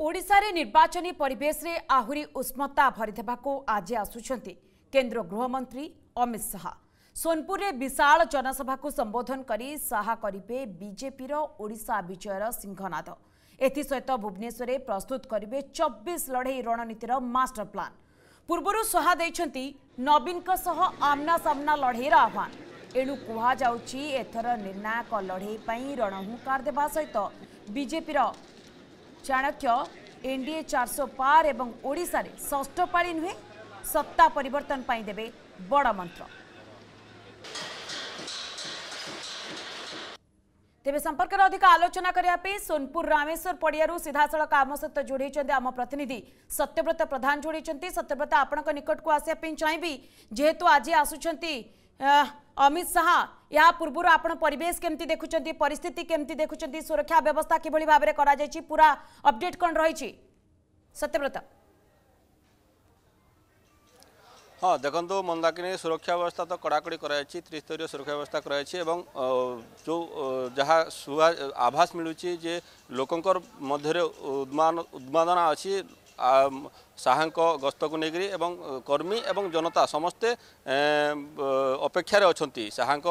रे श निर्वाचन रे आहुरी उष्मता भरिदेवा आज आसु केन्द्र गृहमन्त्री अमित शाह सोनपुर रे विशाल संबोधन करी साहा गरिहा बीजेपी रो र विजय रो सिंहनाद एथि सहित भुवनेश्वर रे प्रस्तुत करिबे 24 चबिस लडै रो मास्टर प्लान सहा पूर्व शाहदेन्वीनको सह आम्ना साम्ना लडैर आह्वान एणु कुरा एथर निर्णायक देबा सहित बीजेपी रो चाणक्य एनडीए चार सौ पार एवं ओडिशा षष्ठ पाड़ी नुहे सत्ता परिवर्तन पर दे बड़ मंत्र तेज संपर्क अधिक आलोचना करने सोनपुर रामेश्वर पड़िया सीधा साल आम सहित जोड़े आम प्रतिनिधि सत्यव्रत प्रधान जोड़ सत्यव्रत आपण निकट को आसपी चाहे जेहेतु आज आसुच्च अमित शाह या पूर्व आप परेश केमती देखुं परिस्थिति केमती देखुं सुरक्षा व्यवस्था किभली भाव में कर पूरा अपडेट कौन रही सत्यव्रत ହଁ ଦେଖନ୍ତୁ ମନ୍ଦାକିନୀ ସୁରକ୍ଷା ବ୍ୟବସ୍ଥା ତ କଡ଼ାକଡ଼ି କରାଯାଇଛି ତ୍ରିସ୍ତରୀୟ ସୁରକ୍ଷା ବ୍ୟବସ୍ଥା କରାଯାଇଛି ଏବଂ ଯେଉଁ ଯାହା ଆଭାସ ମିଳୁଛି ଯେ ଲୋକଙ୍କର ମଧ୍ୟରେ ଉଦ୍ମାନ ଉଦ୍ମାଦନା ଅଛି শাহাঙ্ক গস্তকু নেই এবং কর্মী এবং জনতা সমস্তে অপেক্ষার অনেক শাহাঙ্ক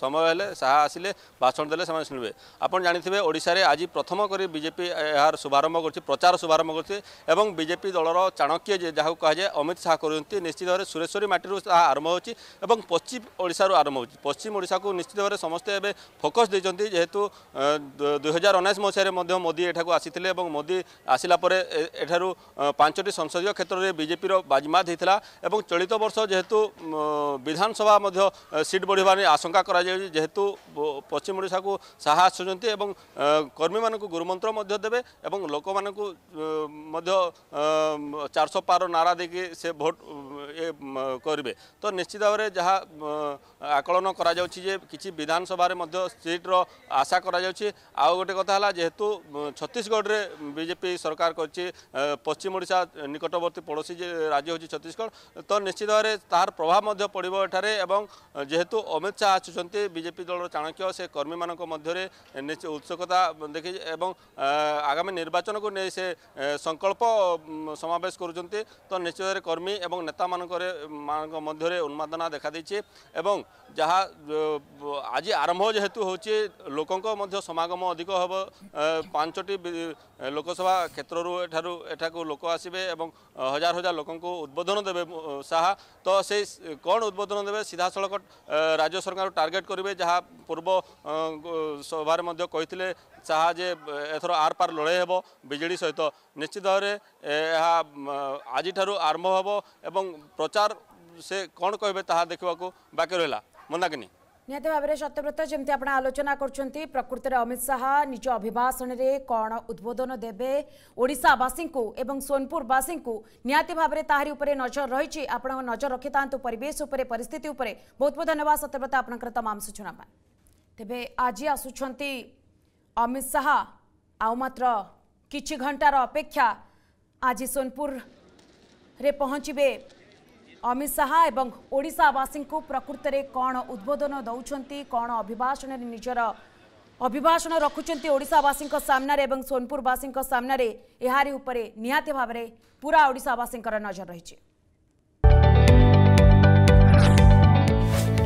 সময় হলে শাহা আসলে ভাষণ দেলে সে শুনবে আপনার জাঁথিবে ওড়শার আজ প্রথম করে বিজেপি এর শুভারম্ভ করছে প্রচার শুভারম্ভ করছে এবং বিজেপি দলর চাণক্য যা কুহযায় অমিত শাহ করছেন নিশ্চিত ভাবে সুরেশ্বরী মাটির তাহা আরম্ভ হচ্ছে এবং পশ্চিম ওড়শার আরম্ভ হচ্ছে পশ্চিম ওড়শাকে নিশ্চিত ভাবে সমস্তে এবে ফোকস দিয়েছেন যেহেতু দুই হাজার উনিশ মশায় মোদি এঠাক আসিলে এবং মোদি আসিলা পরে ଏଠାରୁ ପାଞ୍ଚଟି ସଂସଦୀୟ କ୍ଷେତ୍ରରେ ବିଜେପିର ବାଜିମାତ ହୋଇଥିଲା ଏବଂ ଚଳିତ ବର୍ଷ ଯେହେତୁ ବିଧାନସଭା ମଧ୍ୟ ସିଟ୍ ବଢ଼ିବା ନେଇ ଆଶଙ୍କା କରାଯାଉଛି ଯେହେତୁ ପଶ୍ଚିମ ଓଡ଼ିଶାକୁ ସାହା ଆସୁଛନ୍ତି ଏବଂ କର୍ମୀମାନଙ୍କୁ ଗୁରୁମନ୍ତ୍ର ମଧ୍ୟ ଦେବେ ଏବଂ ଲୋକମାନଙ୍କୁ ମଧ୍ୟ ଚାରିଶହ ପାର ନାରା ଦେଇକି ସେ ଭୋଟ করবে তো নিশ্চিত ভাবে যা আকলন করা যাচ্ছে যে কিছু বিধানসভার মধ্যে সিট্র আশা করা যাচ্ছে আউ গোটে কথা হল যেহেতু ছত্তিশগড়ে বিজেপি সরকার করছে পশ্চিম ওড়শা নিকটবর্তী পড়োশী যে রাজ্য হচ্ছে ছত্তিশগড় তো নিশ্চিত ভাবে তার প্রভাব মধ্যে পড়ব এখানে এবং যেহেতু অমিত শাহ আসুচার বিজেপি দলর চাণক্য সে কর্মী মধ্যে উৎসুকতা দেখি এবং আগামী নির্বাচনকে নিয়ে সে সংকল্প সমাবেশ করছেন তো নিশ্চিত ভাবে কর্মী এবং নেতা ମାନଙ୍କର ମଧ୍ୟରେ ଉନ୍ମାଦନା ଦେଖାଦେଇଛି ଏବଂ ଯାହା ଆଜି ଆରମ୍ଭ ଯେହେତୁ ହେଉଛି ଲୋକଙ୍କ ମଧ୍ୟ ସମାଗମ ଅଧିକ ହେବ ପାଞ୍ଚଟି ଲୋକସଭା କ୍ଷେତ୍ରରୁ ଏଠାରୁ ଏଠାକୁ ଲୋକ ଆସିବେ ଏବଂ ହଜାର ହଜାର ଲୋକଙ୍କୁ ଉଦ୍ବୋଧନ ଦେବେ ଶାହା ତ ସେ କ'ଣ ଉଦ୍ବୋଧନ ଦେବେ ସିଧାସଳଖ ରାଜ୍ୟ ସରକାରଙ୍କୁ ଟାର୍ଗେଟ୍ କରିବେ ଯାହା ପୂର୍ବ ସଭାରେ ମଧ୍ୟ କହିଥିଲେ ତାହା ଯେ ଏଥର ଆର୍ ପାର୍ ଲଢ଼େଇ ହେବ ବିଜେଡ଼ି ସହିତ ନିଶ୍ଚିତ ଭାବରେ ଏହା ଆଜିଠାରୁ ଆରମ୍ଭ ହେବ ଏବଂ ପ୍ରଚାର ସେ କ'ଣ କହିବେ ତାହା ଦେଖିବାକୁ ବାକି ରହିଲା ମନ୍ଦାକିନୀ ନିହାତି ଭାବରେ ସତ୍ୟବ୍ରତ ଯେମିତି ଆପଣ ଆଲୋଚନା କରୁଛନ୍ତି ପ୍ରକୃତରେ ଅମିତ ଶାହା ନିଜ ଅଭିଭାଷଣରେ କ'ଣ ଉଦ୍ବୋଧନ ଦେବେ ଓଡ଼ିଶାବାସୀଙ୍କୁ ଏବଂ ସୋନପୁରବାସୀଙ୍କୁ ନିହାତି ଭାବରେ ତାହାରି ଉପରେ ନଜର ରହିଛି ଆପଣଙ୍କ ନଜର ରଖିଥାନ୍ତୁ ପରିବେଶ ଉପରେ ପରିସ୍ଥିତି ଉପରେ ବହୁତ ବହୁତ ଧନ୍ୟବାଦ ସତ୍ୟବ୍ରତ ଆପଣଙ୍କର ତମାମ ସୂଚନା ପାଇଁ تبه আজি আসুছন্তি অমিত saha আউমাত্র কিচি ঘন্টাৰ অপেক্ষা আজি সনপুর ৰে পহঁচিবে অমিত saha এবং ওড়िसा বাসীଙ୍କক প্ৰকৃতিৰে কোন উদ্বোধন দাউছন্তি কোন অভিবাদন নিজৰ অভিবাদন ৰখুছন্তি ওড়िसा বাসীଙ୍କৰ সামনাৰে এবং সনপুর বাসীଙ୍କৰ সামনাৰে ইহাৰি ওপৰে নিহাতি ভাৱৰে पुरा ওড়िसा বাসীଙ୍କৰ নজৰ ৰৈছে